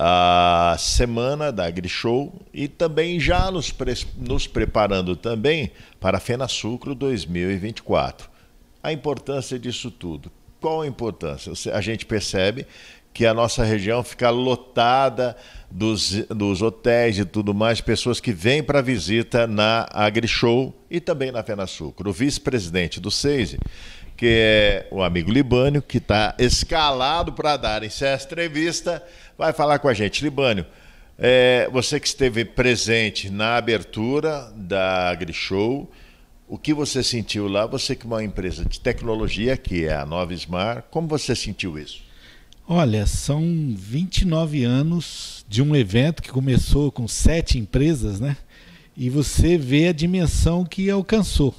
a semana da AgriShow e também já nos, pre nos preparando também para a Fena Sucro 2024. A importância disso tudo. Qual a importância? A gente percebe que a nossa região fica lotada dos, dos hotéis e tudo mais, pessoas que vêm para visita na AgriShow e também na Sucro. O vice-presidente do SEISE que é o amigo Libânio, que está escalado para dar essa é entrevista, vai falar com a gente. Libânio, é, você que esteve presente na abertura da AgriShow, o que você sentiu lá? Você que é uma empresa de tecnologia, que é a Novismar, como você sentiu isso? Olha, são 29 anos de um evento que começou com sete empresas, né? E você vê a dimensão que alcançou,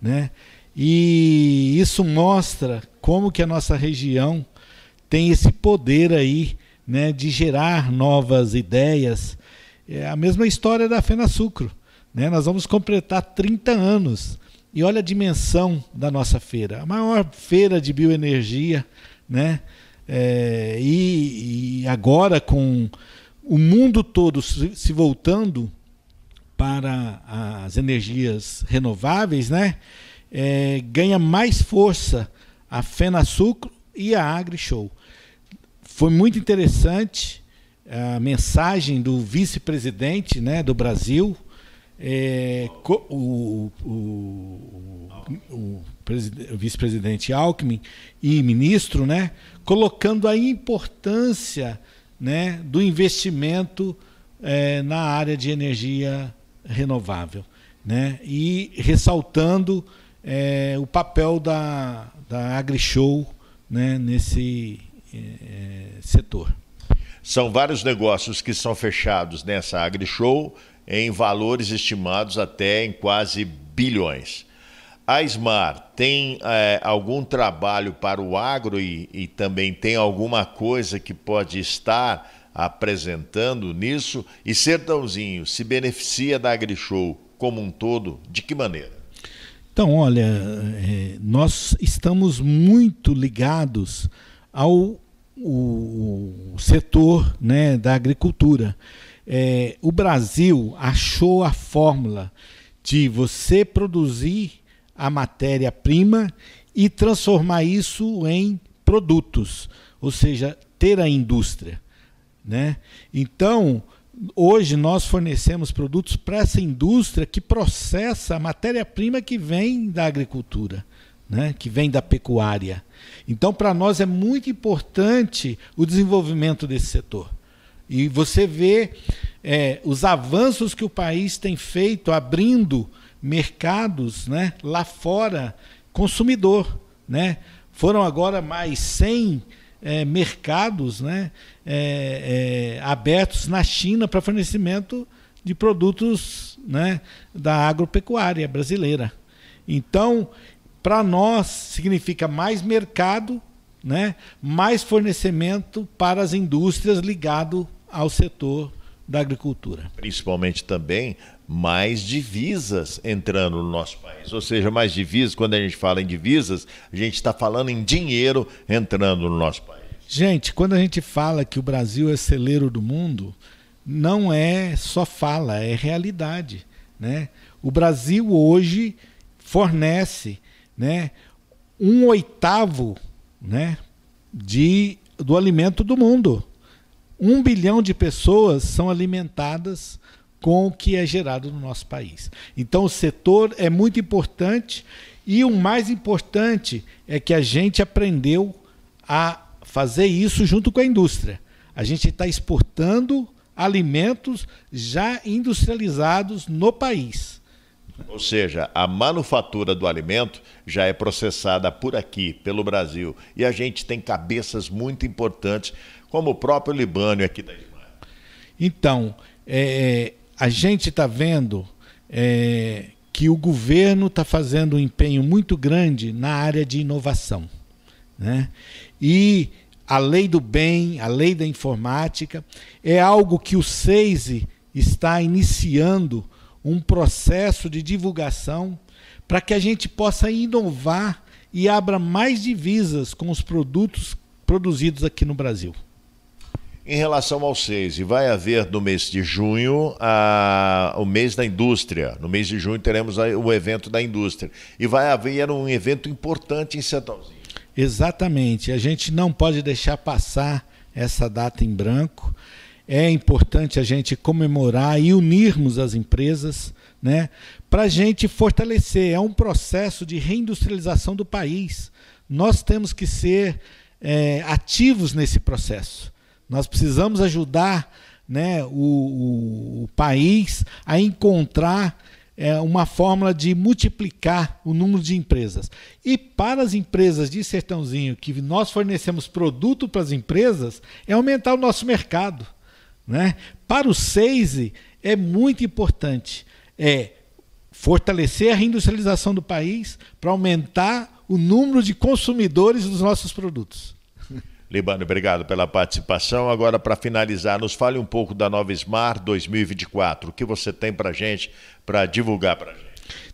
né? E isso mostra como que a nossa região tem esse poder aí, né, de gerar novas ideias. É a mesma história da Fena Sucro, né? Nós vamos completar 30 anos. E olha a dimensão da nossa feira, a maior feira de bioenergia, né? É, e, e agora com o mundo todo se voltando para as energias renováveis, né? é, ganha mais força a Fena Sucro e a Agri Show. Foi muito interessante a mensagem do vice-presidente né, do Brasil, é, o, o, o, o vice-presidente Alckmin e ministro, né, colocando a importância né, do investimento é, na área de energia renovável. Né, e ressaltando é, o papel da, da AgriShow né, nesse é, setor. São vários negócios que são fechados nessa AgriShow em valores estimados até em quase bilhões. A Smar tem é, algum trabalho para o agro e, e também tem alguma coisa que pode estar apresentando nisso? E Sertãozinho se beneficia da AgriShow como um todo? De que maneira? Então, olha, é, nós estamos muito ligados ao o, setor né, da agricultura. É, o Brasil achou a fórmula de você produzir a matéria-prima e transformar isso em produtos, ou seja, ter a indústria. Né? Então, Hoje nós fornecemos produtos para essa indústria que processa a matéria-prima que vem da agricultura, né? que vem da pecuária. Então, para nós é muito importante o desenvolvimento desse setor. E você vê é, os avanços que o país tem feito abrindo mercados né, lá fora, consumidor. Né? Foram agora mais 100 é, mercados né, é, é, abertos na China para fornecimento de produtos né, da agropecuária brasileira. Então, para nós, significa mais mercado, né, mais fornecimento para as indústrias ligado ao setor da agricultura. Principalmente também mais divisas entrando no nosso país. Ou seja, mais divisas, quando a gente fala em divisas, a gente está falando em dinheiro entrando no nosso país. Gente, quando a gente fala que o Brasil é celeiro do mundo, não é só fala, é realidade. Né? O Brasil hoje fornece né, um oitavo né, de, do alimento do mundo. Um bilhão de pessoas são alimentadas com o que é gerado no nosso país. Então, o setor é muito importante e o mais importante é que a gente aprendeu a fazer isso junto com a indústria. A gente está exportando alimentos já industrializados no país. Ou seja, a manufatura do alimento já é processada por aqui, pelo Brasil. E a gente tem cabeças muito importantes, como o próprio Libânio aqui da Ismael. Então, é, a gente está vendo é, que o governo está fazendo um empenho muito grande na área de inovação. Né? E a lei do bem, a lei da informática, é algo que o SEISE está iniciando um processo de divulgação para que a gente possa inovar e abra mais divisas com os produtos produzidos aqui no Brasil em relação aos seis. E vai haver no mês de junho a, o mês da indústria. No mês de junho teremos a, o evento da indústria. E vai haver um evento importante em Sertãozinho. Exatamente. A gente não pode deixar passar essa data em branco. É importante a gente comemorar e unirmos as empresas né, para a gente fortalecer. É um processo de reindustrialização do país. Nós temos que ser é, ativos nesse processo. Nós precisamos ajudar né, o, o, o país a encontrar é, uma fórmula de multiplicar o número de empresas. E para as empresas de Sertãozinho, que nós fornecemos produto para as empresas, é aumentar o nosso mercado. Né? Para o SEISE, é muito importante é fortalecer a reindustrialização do país para aumentar o número de consumidores dos nossos produtos. Libano, obrigado pela participação. Agora, para finalizar, nos fale um pouco da Nova Smart 2024. O que você tem para gente, para divulgar para gente?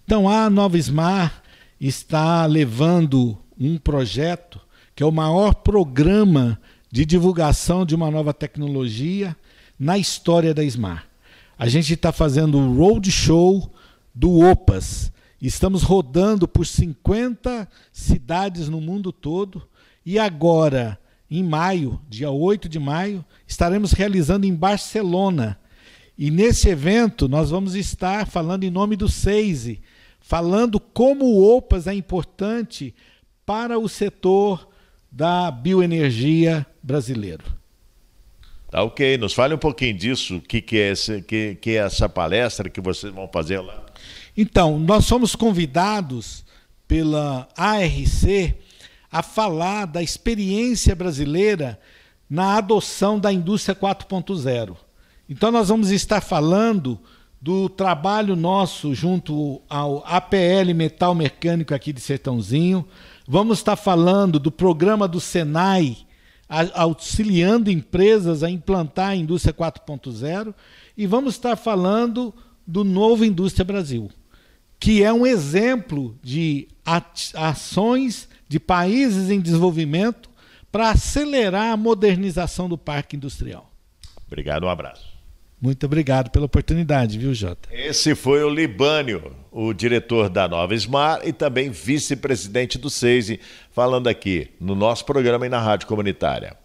Então, a Nova Smart está levando um projeto que é o maior programa de divulgação de uma nova tecnologia na história da Smart. A gente está fazendo o roadshow do OPAS. Estamos rodando por 50 cidades no mundo todo e agora em maio, dia 8 de maio, estaremos realizando em Barcelona. E nesse evento nós vamos estar falando em nome do SEISE, falando como o OPAS é importante para o setor da bioenergia brasileiro. Tá ok, nos fale um pouquinho disso, o que, que, é que, que é essa palestra que vocês vão fazer lá. Então, nós somos convidados pela ARC, a falar da experiência brasileira na adoção da indústria 4.0. Então, nós vamos estar falando do trabalho nosso junto ao APL Metal Mecânico aqui de Sertãozinho. Vamos estar falando do programa do Senai auxiliando empresas a implantar a indústria 4.0 e vamos estar falando do novo Indústria Brasil, que é um exemplo de ações de países em desenvolvimento para acelerar a modernização do parque industrial. Obrigado, um abraço. Muito obrigado pela oportunidade, viu, Jota? Esse foi o Libânio, o diretor da Nova Smar e também vice-presidente do SEISE, falando aqui no nosso programa e na Rádio Comunitária.